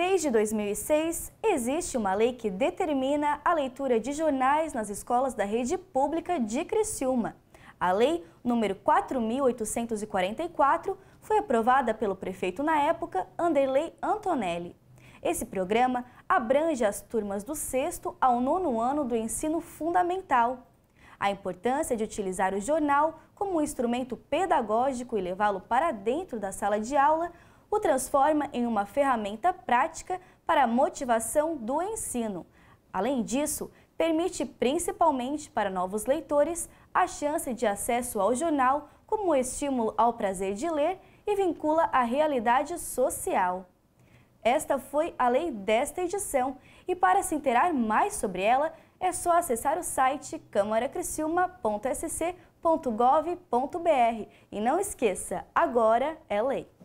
Desde 2006, existe uma lei que determina a leitura de jornais nas escolas da rede pública de Criciúma. A lei número 4844 foi aprovada pelo prefeito na época, Anderley Antonelli. Esse programa abrange as turmas do sexto ao nono ano do ensino fundamental. A importância de utilizar o jornal como um instrumento pedagógico e levá-lo para dentro da sala de aula o transforma em uma ferramenta prática para a motivação do ensino. Além disso, permite principalmente para novos leitores a chance de acesso ao jornal como estímulo ao prazer de ler e vincula à realidade social. Esta foi a lei desta edição e para se inteirar mais sobre ela é só acessar o site câmaracriciúma.sc.gov.br e não esqueça, agora é lei.